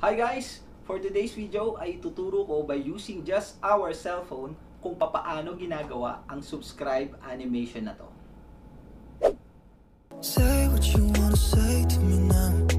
Hi guys! For today's video ay ituturo ko by using just our cellphone kung papaano ginagawa ang subscribe animation na to. Say what you wanna say to me now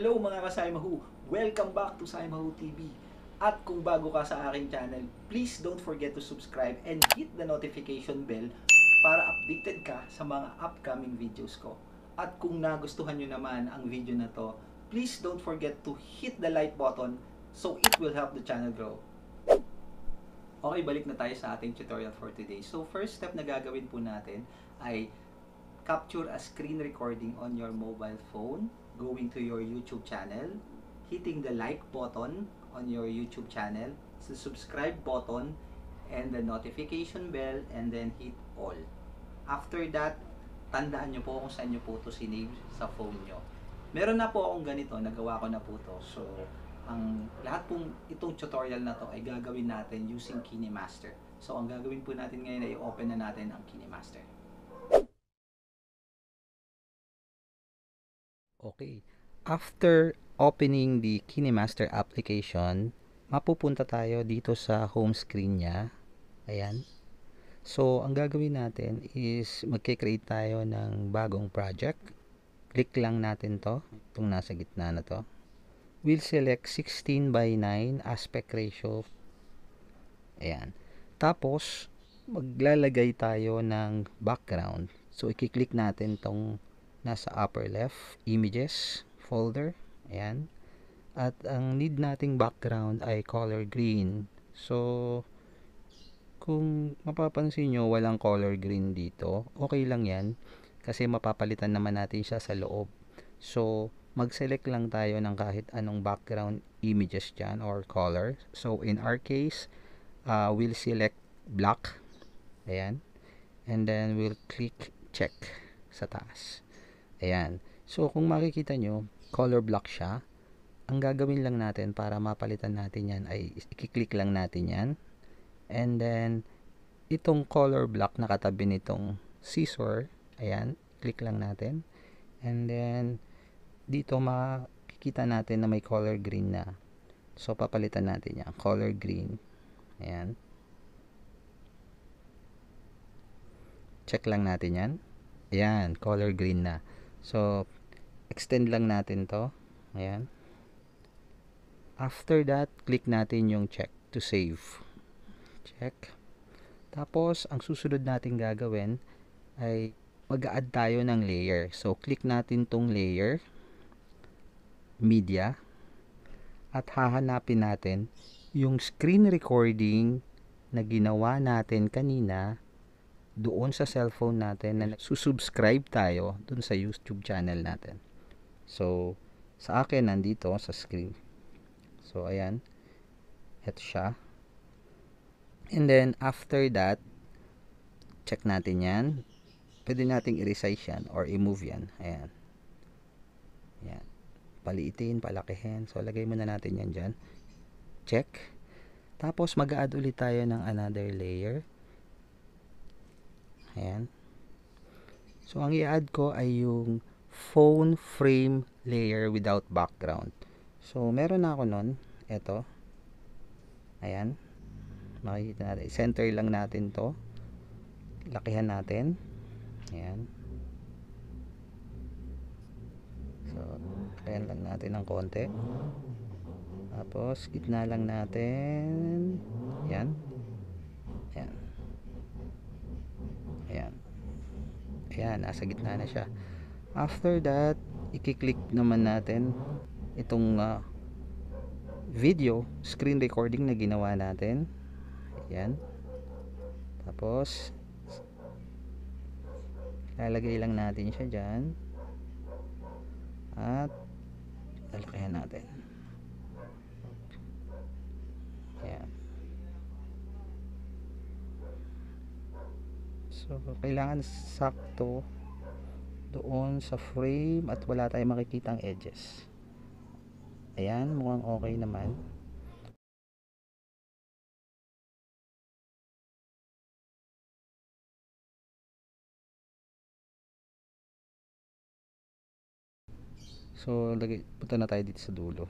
hello mga kasaymahu! Welcome back to Saymahu TV! At kung bago ka sa aking channel, please don't forget to subscribe and hit the notification bell para updated ka sa mga upcoming videos ko. At kung nagustuhan nyo naman ang video na to, please don't forget to hit the like button so it will help the channel grow. Okay, balik na tayo sa ating tutorial for today. So first step na gagawin po natin ay capture a screen recording on your mobile phone going to your YouTube channel, hitting the like button on your YouTube channel, the subscribe button, and the notification bell, and then hit all. After that, tandaan nyo po kung saan nyo po ito sinave sa phone nyo. Meron na po akong ganito, nagawa ko na po ito. So, ang lahat pong itong tutorial na to ay gagawin natin using KineMaster. So, ang gagawin po natin ngayon ay open na natin ang KineMaster. Okay. After opening the KineMaster application, mapupunta tayo dito sa home screen niya. Ayan. So, ang gagawin natin is magkikreate tayo ng bagong project. Click lang natin to, itong nasa gitna na to. We'll select 16 by 9 aspect ratio. Ayan. Tapos, maglalagay tayo ng background. So, i-click natin tong nasa upper left, images, folder, ayan. At ang need nating background ay color green. So, kung mapapansin nyo, walang color green dito. Okay lang yan kasi mapapalitan naman natin siya sa loob. So, mag-select lang tayo ng kahit anong background images dyan or color. So, in our case, uh, we'll select black. Ayan. And then, we'll click check sa taas. Ayan. So, kung makikita nyo, color block siya. Ang gagawin lang natin para mapalitan natin yan ay i-click lang natin yan. And then, itong color block na katabi nitong scissor, ayan, click lang natin. And then, dito makikita natin na may color green na. So, papalitan natin yan. Color green. Ayan. Check lang natin yan. Ayan, color green na. So, extend lang natin to. Ayan. After that, click natin yung check to save. Check. Tapos, ang susunod natin gagawin ay mag-add tayo ng layer. So, click natin tong layer, media, at hahanapin natin yung screen recording na ginawa natin kanina doon sa cellphone natin na susubscribe tayo doon sa YouTube channel natin. So, sa akin, nandito sa screen. So, ayan. Ito siya. And then, after that, check natin yan. Pwede nating i-resize yan or i-move yan. Ayan. Ayan. Paliitin, palakihin. So, lagay muna natin yan dyan. Check. Tapos, mag-add ulit tayo ng another layer. Ayan. So, ang i-add ko ay yung phone frame layer without background. So, meron na ako nun. Ito. Ayan. Makikita natin. Center lang natin to. Lakihan natin. Ayan. So, lakihan lang natin ng konti. Tapos, gitna lang natin. Ayan. ayan ayan nasa gitna na siya after that i-click naman natin itong uh, video screen recording na ginawa natin ayan tapos lalagay lang natin siya dyan at lalakihan natin so kailangan sakto doon sa frame at wala tayong makikita ang edges ayan mukhang okay naman So, lagay, punta na tayo dito sa dulo.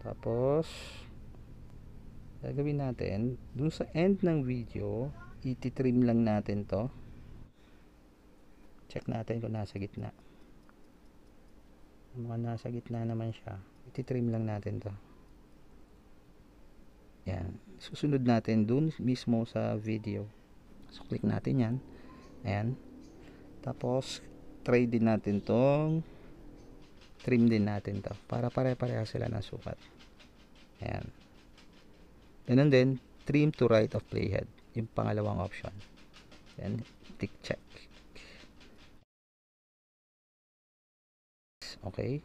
Tapos, gagawin natin, dun sa end ng video, ititrim lang natin to check natin kung nasa gitna mukhang nasa gitna naman siya ititrim lang natin to yan susunod natin dun mismo sa video so click natin yan ayan tapos try din natin tong trim din natin to para pare-pareha sila ng sukat ayan ganun din trim to right of playhead yung pangalawang option. Then, tick check. Okay.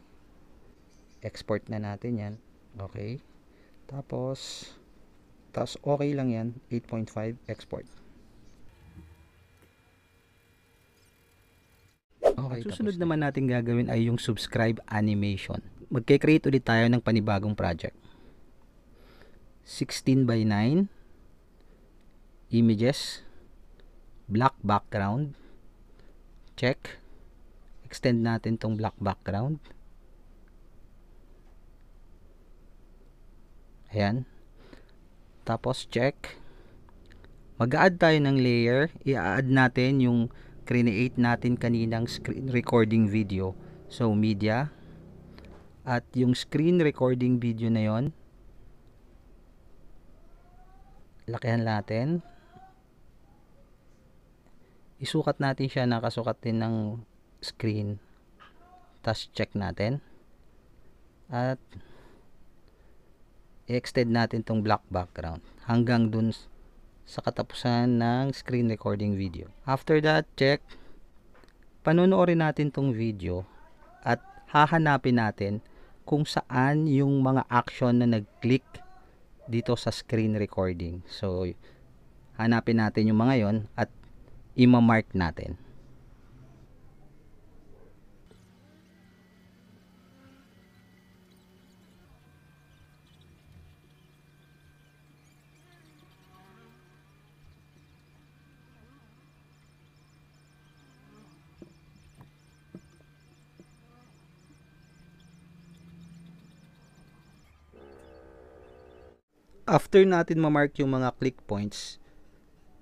Export na natin yan. Okay. Tapos, tapos okay lang yan. 8.5 export. Okay, At susunod naman natin gagawin ay yung subscribe animation. Magke-create ulit tayo ng panibagong project. 16 by 9 images black background check extend natin tong black background ayan tapos check mag-add tayo ng layer i-add natin yung create natin kaninang screen recording video so media at yung screen recording video na yon lakihan natin isukat natin siya nakasukat din ng screen tapos check natin at i-extend natin tong black background hanggang dun sa katapusan ng screen recording video after that check panonoorin natin tong video at hahanapin natin kung saan yung mga action na nag-click dito sa screen recording so hanapin natin yung mga yon at imamark natin. after natin mamark yung mga click points,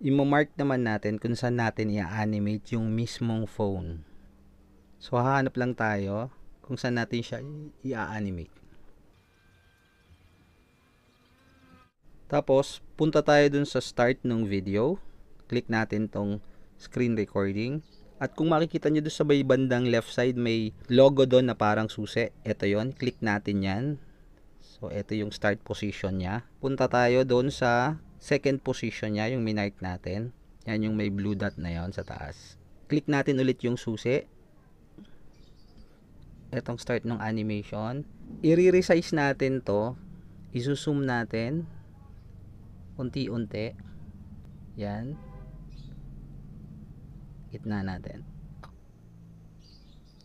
imamark naman natin kung saan natin i-animate yung mismong phone. So, hahanap lang tayo kung saan natin siya i-animate. Tapos, punta tayo dun sa start ng video. Click natin tong screen recording. At kung makikita nyo doon sa may bandang left side, may logo doon na parang susi. Ito yon Click natin yan. So, ito yung start position niya. Punta tayo doon sa second position niya, yung minark natin. Yan yung may blue dot na yon sa taas. Click natin ulit yung susi. Itong start ng animation. I-resize natin to. Isusum natin. Unti-unti. Yan. Gitna natin.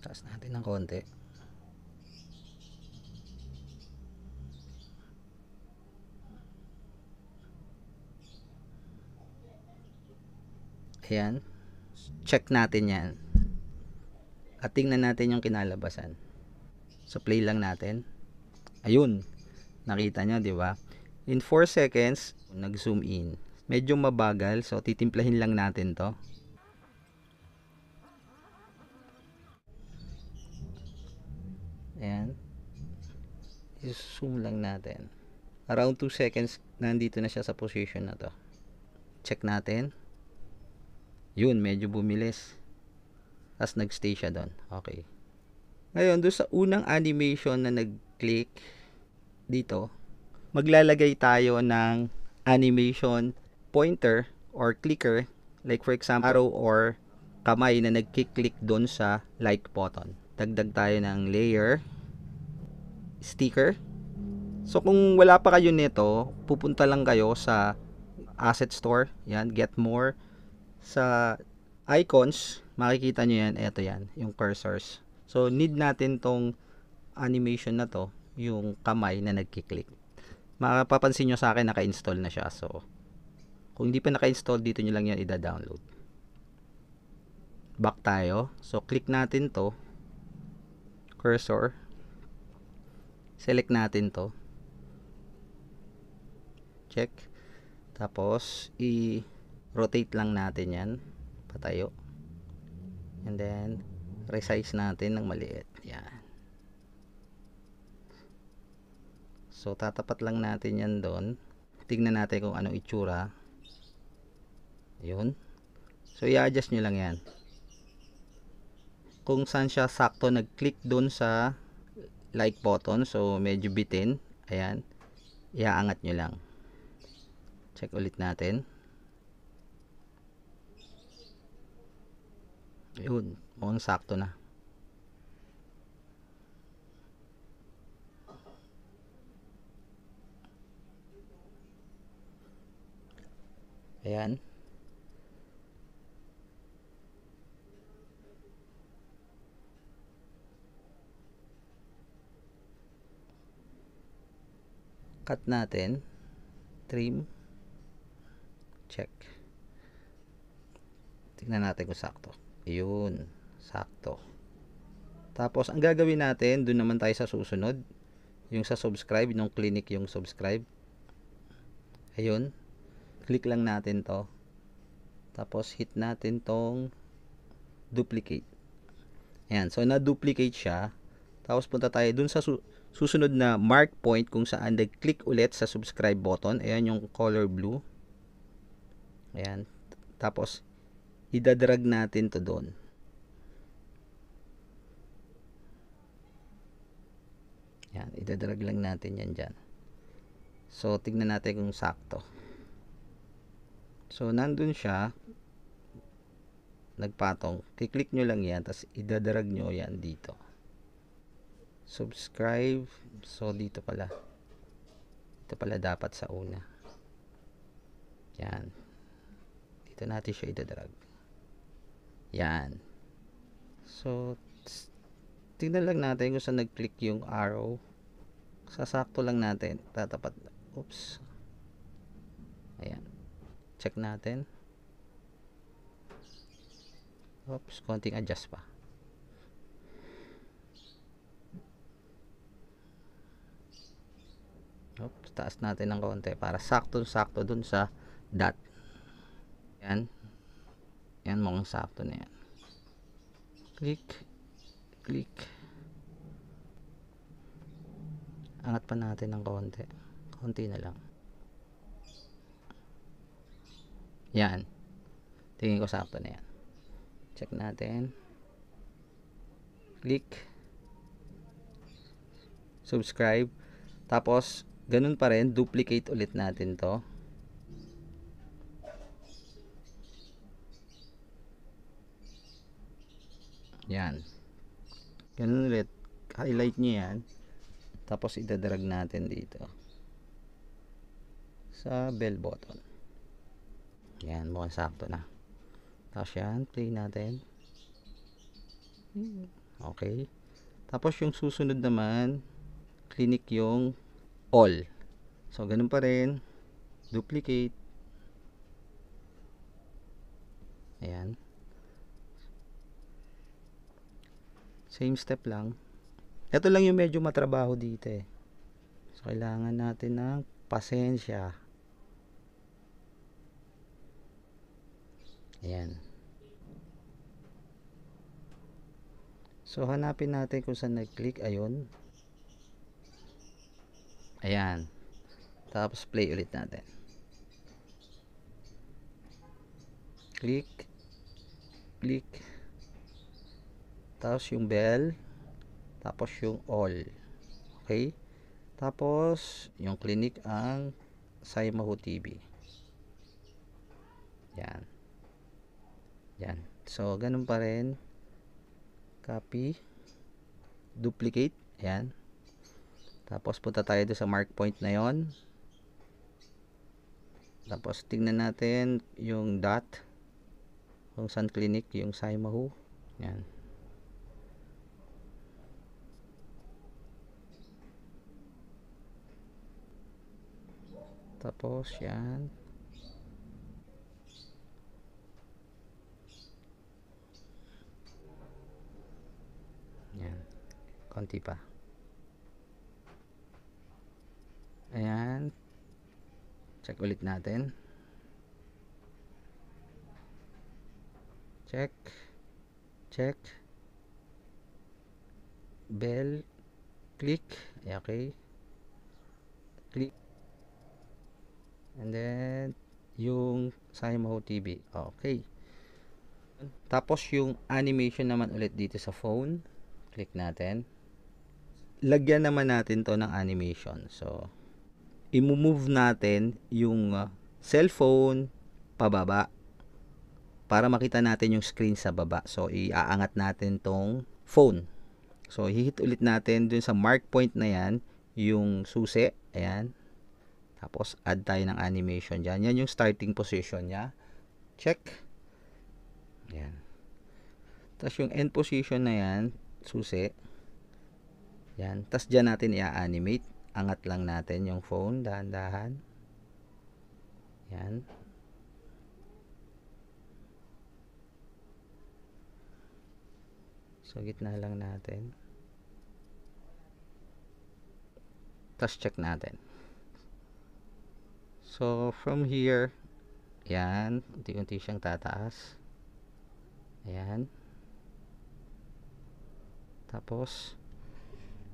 Taas natin ng konti. Ayan. Check natin yan. At tingnan natin yung kinalabasan. So play lang natin. Ayun. Nakita nyo, di ba? In 4 seconds, nag-zoom in. Medyo mabagal, so titimplahin lang natin to. Ayan. I-zoom lang natin. Around 2 seconds, nandito na siya sa position na to. Check natin. Yun, medyo bumilis. as nagstay siya doon. Okay. Ngayon, doon sa unang animation na nag-click dito, maglalagay tayo ng animation pointer or clicker. Like for example, arrow or kamay na nagki-click doon sa like button. Dagdag tayo ng layer, sticker. So kung wala pa kayo nito, pupunta lang kayo sa asset store, yan, get more, sa icons, makikita nyo yan, eto yan, yung cursors. So, need natin tong animation na to, yung kamay na nagkiklik. Makapapansin nyo sa akin, naka-install na siya. So, kung hindi pa naka-install, dito nyo lang yan ida-download. Back tayo. So, click natin to. Cursor. Select natin to. Check. Tapos, i- rotate lang natin yan patayo and then resize natin ng maliit yan so tatapat lang natin yan doon tignan natin kung anong itsura yun so i-adjust nyo lang yan kung saan siya sakto nag click doon sa like button so medyo bitin ayan iaangat nyo lang check ulit natin Yun, mukhang sakto na. Ayan. Cut natin. Trim. Check. Tingnan natin kung sakto. Yun, sakto. Tapos, ang gagawin natin, dun naman tayo sa susunod. Yung sa subscribe, nung clinic yung subscribe. Ayun. Click lang natin to. Tapos, hit natin tong duplicate. Ayan. So, na-duplicate siya. Tapos, punta tayo dun sa su susunod na mark point kung saan nag-click ulit sa subscribe button. Ayan yung color blue. Ayan. Tapos, idadrag natin to doon. Yan, idadrag lang natin yan dyan. So, tignan natin kung sakto. So, nandun siya. Nagpatong. Kiklik nyo lang yan. Tapos, idadrag nyo yan dito. Subscribe. So, dito pala. Dito pala dapat sa una. Yan. Dito natin siya idadrag. Yan. So, tingnan lang natin kung saan nag-click yung arrow. Sasakto lang natin. Tatapat. Oops. Ayan. Check natin. Oops, konting adjust pa. Oops, taas natin ng konti para sakto-sakto dun sa dot. Yan. Yan, mukhang sakto na yan. Click. Click. Angat pa natin ng konti. Konti na lang. Yan. Tingin ko sakto na yan. Check natin. Click. Subscribe. Tapos, ganun pa rin. Duplicate ulit natin to. Yan. Ganun ulit. Highlight nyo yan. Tapos idadrag natin dito. Sa bell button. Yan. Mukhang sakto na. Tapos yan. Play natin. Okay. Tapos yung susunod naman, clinic yung all. So, ganun pa rin. Duplicate. Ayan. Same step lang. Ito lang yung medyo matrabaho dito eh. So, kailangan natin ng pasensya. Ayan. So, hanapin natin kung saan nag-click. Ayun. Ayan. Tapos, play ulit natin. Click. Click tapos yung bell tapos yung all okay tapos yung clinic ang Saimahu TV yan yan so ganun pa rin copy duplicate yan tapos punta tayo sa mark point na yon tapos tingnan natin yung dot kung saan clinic yung Saimahu yan Tapos, yan. Yan. Konti pa. Ayan. Check ulit natin. Check. Check. Bell. Click. Eh, okay. Click and then yung Simo TV okay tapos yung animation naman ulit dito sa phone click natin lagyan naman natin to ng animation so imove natin yung uh, cellphone pababa para makita natin yung screen sa baba. So, iaangat natin tong phone. So, hihit ulit natin dun sa mark point na yan, yung susi. Ayan. Tapos, add tayo ng animation dyan. Yan yung starting position niya. Check. Yan. Tapos, yung end position na yan, susi. Yan. Tapos, dyan natin i-animate. Angat lang natin yung phone, dahan-dahan. Yan. So, gitna lang natin. Tapos, check natin. So, from here, yan, unti-unti siyang tataas. Ayan. Tapos,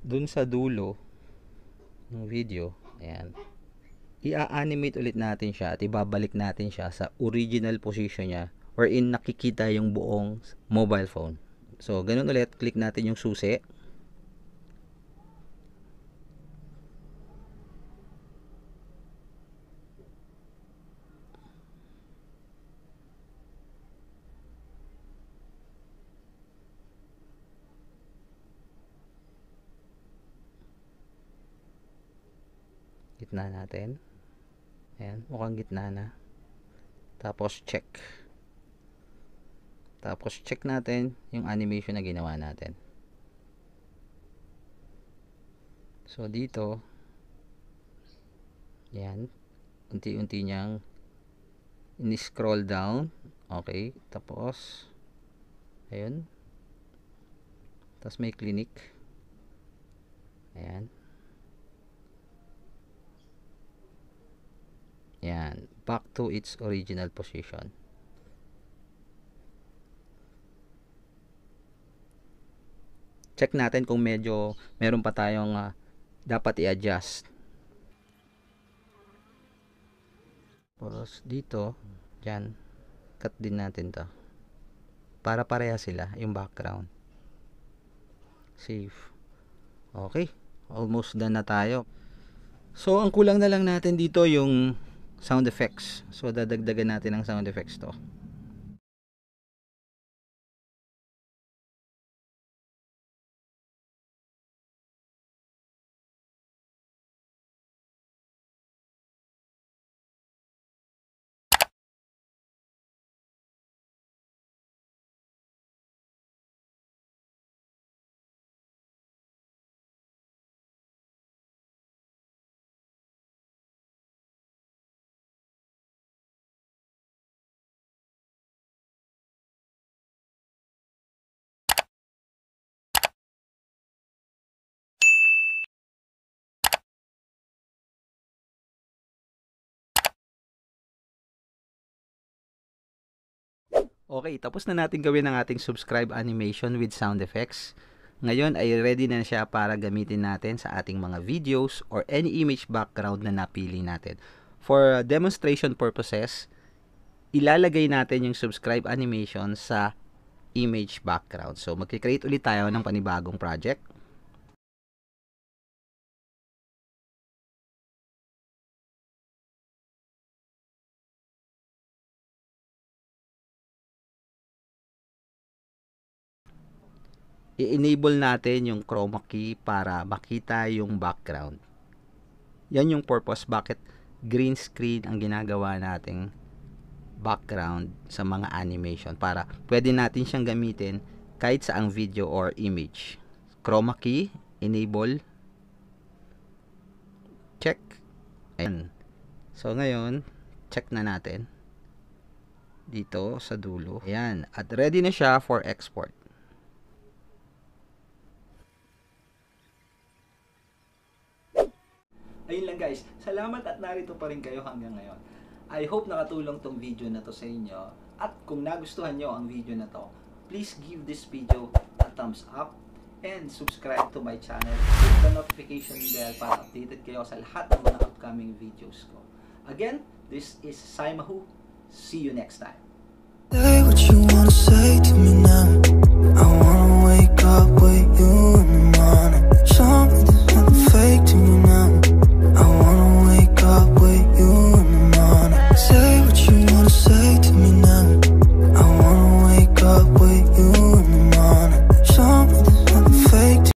dun sa dulo ng video, ayan, i-animate ulit natin siya at ibabalik natin siya sa original position niya wherein nakikita yung buong mobile phone. So, ganun ulit, click natin yung susi. gitna natin ayan mukhang gitna na tapos check tapos check natin yung animation na ginawa natin so dito yan unti-unti niyang ini scroll down okay tapos ayun tapos may clinic ayan Yan. Back to its original position. Check natin kung medyo meron pa tayong uh, dapat i-adjust. Tapos dito, dyan, cut din natin to. Para pareha sila, yung background. Save. Okay, almost done na tayo. So, ang kulang na lang natin dito yung sound effects so dadagdagan natin ang sound effects to Okay, tapos na natin gawin ang ating subscribe animation with sound effects. Ngayon ay ready na siya para gamitin natin sa ating mga videos or any image background na napili natin. For demonstration purposes, ilalagay natin yung subscribe animation sa image background. So, magkikreate ulit tayo ng panibagong project. i-enable natin yung chroma key para makita yung background. Yan yung purpose bakit green screen ang ginagawa nating background sa mga animation para pwede natin siyang gamitin kahit sa ang video or image. Chroma key, enable, check, and so ngayon, check na natin dito sa dulo. Ayan, at ready na siya for export. Ayun lang guys. Salamat at narito pa rin kayo hanggang ngayon. I hope nakatulong tong video na to sa inyo. At kung nagustuhan nyo ang video na to, please give this video a thumbs up and subscribe to my channel. Click the notification bell para updated kayo sa lahat ng mga upcoming videos ko. Again, this is Saimahu. See you next time. Say what you wanna say